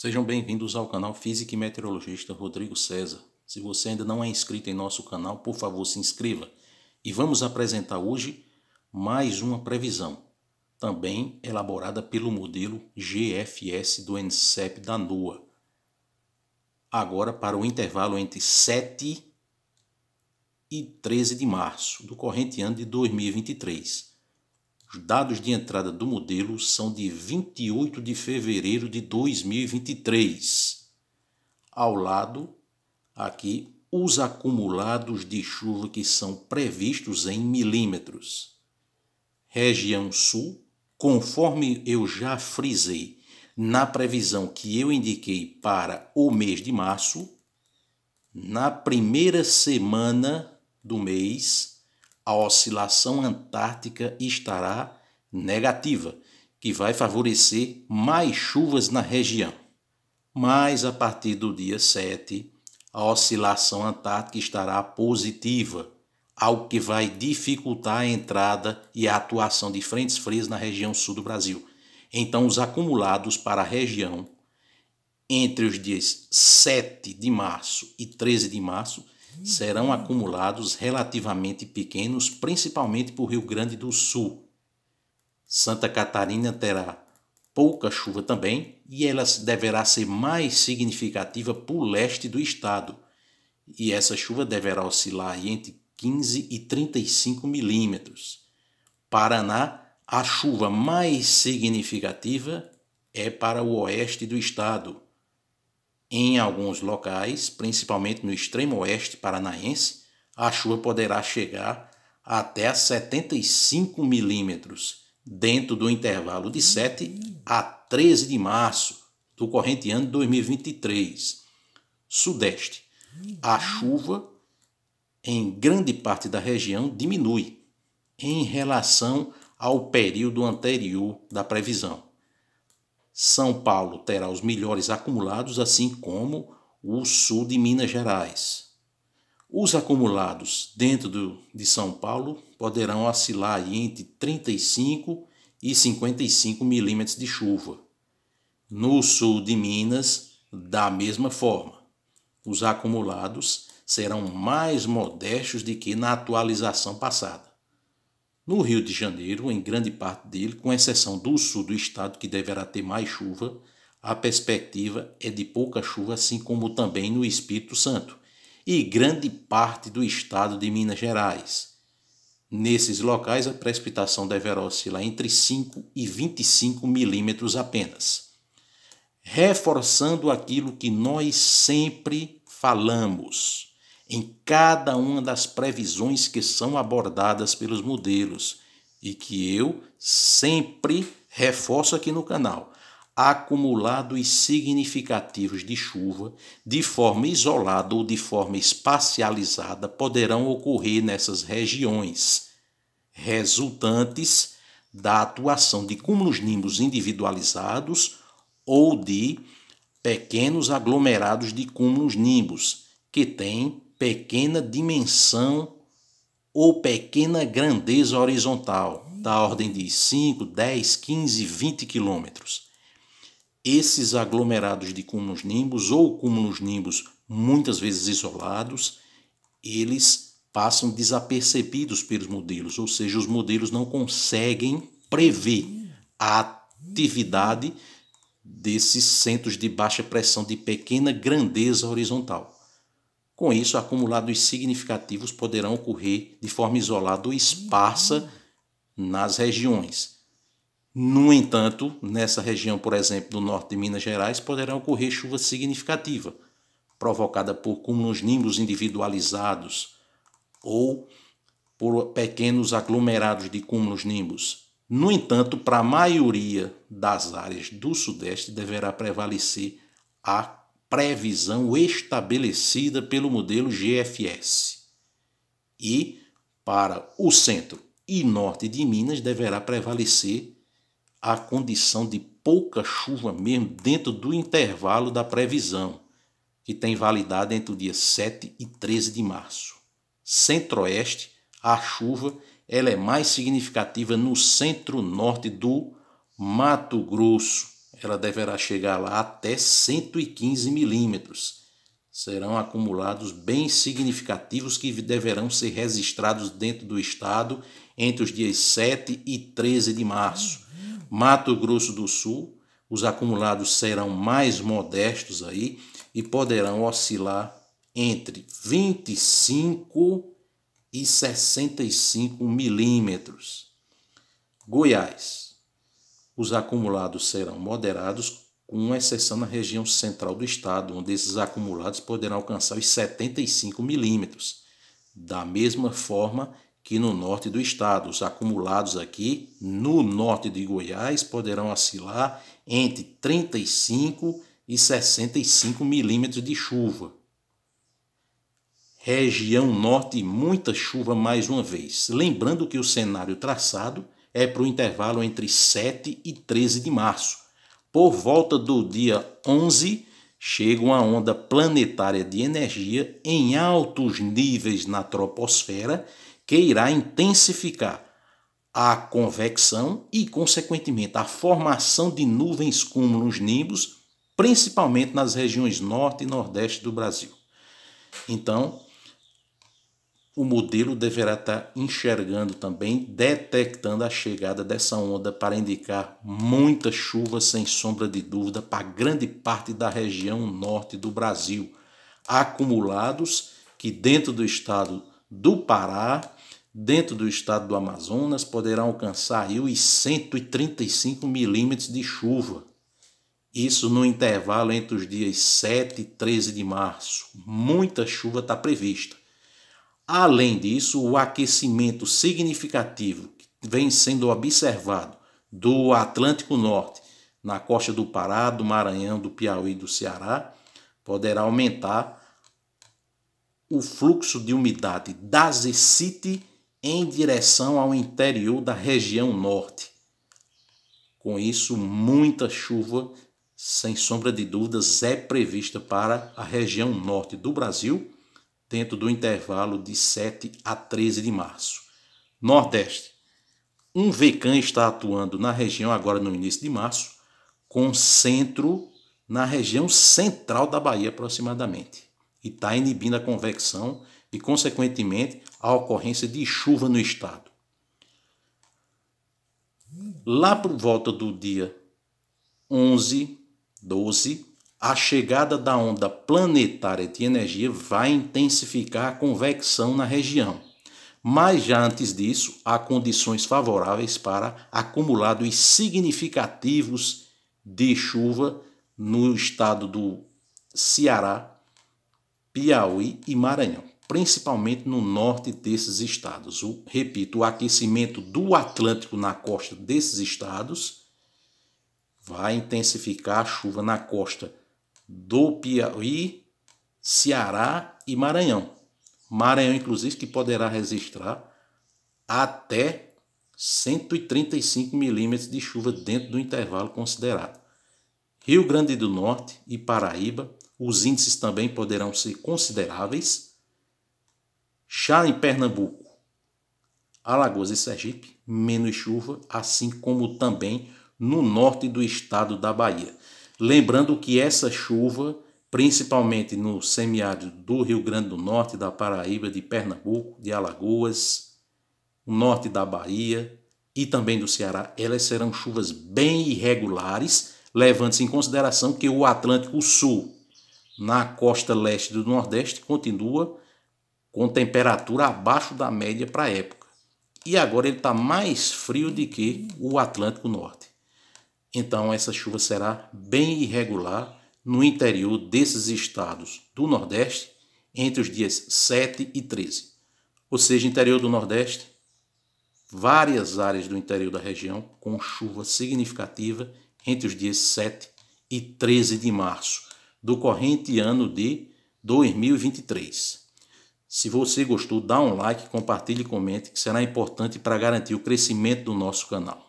Sejam bem-vindos ao canal Física e Meteorologista Rodrigo César. Se você ainda não é inscrito em nosso canal, por favor se inscreva. E vamos apresentar hoje mais uma previsão, também elaborada pelo modelo GFS do ENSEP da NOAA. Agora para o intervalo entre 7 e 13 de março do corrente ano de 2023. Os dados de entrada do modelo são de 28 de fevereiro de 2023. Ao lado, aqui, os acumulados de chuva que são previstos em milímetros. Região Sul, conforme eu já frisei na previsão que eu indiquei para o mês de março, na primeira semana do mês, a oscilação antártica estará negativa, que vai favorecer mais chuvas na região. Mas a partir do dia 7, a oscilação antártica estará positiva, algo que vai dificultar a entrada e a atuação de frentes frias na região sul do Brasil. Então, os acumulados para a região entre os dias 7 de março e 13 de março serão acumulados relativamente pequenos, principalmente para o Rio Grande do Sul. Santa Catarina terá pouca chuva também e ela deverá ser mais significativa para o leste do estado. E essa chuva deverá oscilar entre 15 e 35 milímetros. Paraná, a chuva mais significativa é para o oeste do estado em alguns locais, principalmente no extremo oeste paranaense, a chuva poderá chegar até 75 milímetros, dentro do intervalo de 7 a 13 de março do corrente ano 2023. Sudeste. A chuva em grande parte da região diminui em relação ao período anterior da previsão. São Paulo terá os melhores acumulados, assim como o sul de Minas Gerais. Os acumulados dentro do, de São Paulo poderão oscilar entre 35 e 55 milímetros de chuva. No sul de Minas, da mesma forma, os acumulados serão mais modestos do que na atualização passada. No Rio de Janeiro, em grande parte dele, com exceção do sul do estado, que deverá ter mais chuva, a perspectiva é de pouca chuva, assim como também no Espírito Santo e grande parte do estado de Minas Gerais. Nesses locais, a precipitação deverá oscilar entre 5 e 25 milímetros apenas. Reforçando aquilo que nós sempre falamos em cada uma das previsões que são abordadas pelos modelos e que eu sempre reforço aqui no canal. Acumulados significativos de chuva, de forma isolada ou de forma espacializada, poderão ocorrer nessas regiões, resultantes da atuação de cúmulos nimbos individualizados ou de pequenos aglomerados de cúmulos nimbos, que têm pequena dimensão ou pequena grandeza horizontal, da ordem de 5, 10, 15, 20 quilômetros. Esses aglomerados de cúmulos nimbos ou cúmulos nimbos muitas vezes isolados, eles passam desapercebidos pelos modelos, ou seja, os modelos não conseguem prever a atividade desses centros de baixa pressão de pequena grandeza horizontal. Com isso, acumulados significativos poderão ocorrer de forma isolada ou esparsa nas regiões. No entanto, nessa região, por exemplo, do norte de Minas Gerais, poderão ocorrer chuva significativa, provocada por cúmulos nimbos individualizados ou por pequenos aglomerados de cúmulos nimbos. No entanto, para a maioria das áreas do Sudeste deverá prevalecer a previsão estabelecida pelo modelo GFS. E, para o centro e norte de Minas, deverá prevalecer a condição de pouca chuva mesmo dentro do intervalo da previsão, que tem validade entre o dia 7 e 13 de março. Centro-oeste, a chuva ela é mais significativa no centro-norte do Mato Grosso ela deverá chegar lá até 115 milímetros. Serão acumulados bem significativos que deverão ser registrados dentro do estado entre os dias 7 e 13 de março. Mato Grosso do Sul, os acumulados serão mais modestos aí e poderão oscilar entre 25 e 65 milímetros. Goiás, os acumulados serão moderados, com exceção na região central do estado, onde esses acumulados poderão alcançar os 75 milímetros. Da mesma forma que no norte do estado, os acumulados aqui no norte de Goiás poderão oscilar entre 35 e 65 milímetros de chuva. Região norte, muita chuva mais uma vez. Lembrando que o cenário traçado é para o intervalo entre 7 e 13 de março. Por volta do dia 11, chega uma onda planetária de energia em altos níveis na troposfera que irá intensificar a convecção e, consequentemente, a formação de nuvens cúmulos nimbos, principalmente nas regiões norte e nordeste do Brasil. Então, o modelo deverá estar enxergando também, detectando a chegada dessa onda para indicar muita chuva, sem sombra de dúvida, para grande parte da região norte do Brasil, acumulados que dentro do estado do Pará, dentro do estado do Amazonas, poderão alcançar aí os 135 milímetros de chuva. Isso no intervalo entre os dias 7 e 13 de março. Muita chuva está prevista Além disso, o aquecimento significativo que vem sendo observado do Atlântico Norte, na costa do Pará, do Maranhão, do Piauí e do Ceará, poderá aumentar o fluxo de umidade da zecite em direção ao interior da região norte. Com isso, muita chuva, sem sombra de dúvidas, é prevista para a região norte do Brasil dentro do intervalo de 7 a 13 de março. Nordeste. Um VECAM está atuando na região agora no início de março, com centro na região central da Bahia aproximadamente, e está inibindo a convecção e, consequentemente, a ocorrência de chuva no estado. Lá por volta do dia 11, 12, a chegada da onda planetária de energia vai intensificar a convecção na região, mas já antes disso, há condições favoráveis para acumulados significativos de chuva no estado do Ceará, Piauí e Maranhão, principalmente no norte desses estados. O, repito, o aquecimento do Atlântico na costa desses estados vai intensificar a chuva na costa do Piauí, Ceará e Maranhão. Maranhão, inclusive, que poderá registrar até 135 milímetros de chuva dentro do intervalo considerado. Rio Grande do Norte e Paraíba, os índices também poderão ser consideráveis. Já em Pernambuco, Alagoas e Sergipe, menos chuva, assim como também no norte do estado da Bahia. Lembrando que essa chuva, principalmente no semiárido do Rio Grande do Norte, da Paraíba, de Pernambuco, de Alagoas, o norte da Bahia e também do Ceará, elas serão chuvas bem irregulares, levando-se em consideração que o Atlântico Sul, na costa leste do Nordeste, continua com temperatura abaixo da média para a época. E agora ele está mais frio do que o Atlântico Norte. Então, essa chuva será bem irregular no interior desses estados do Nordeste entre os dias 7 e 13. Ou seja, interior do Nordeste, várias áreas do interior da região com chuva significativa entre os dias 7 e 13 de março do corrente ano de 2023. Se você gostou, dá um like, compartilhe e comente, que será importante para garantir o crescimento do nosso canal.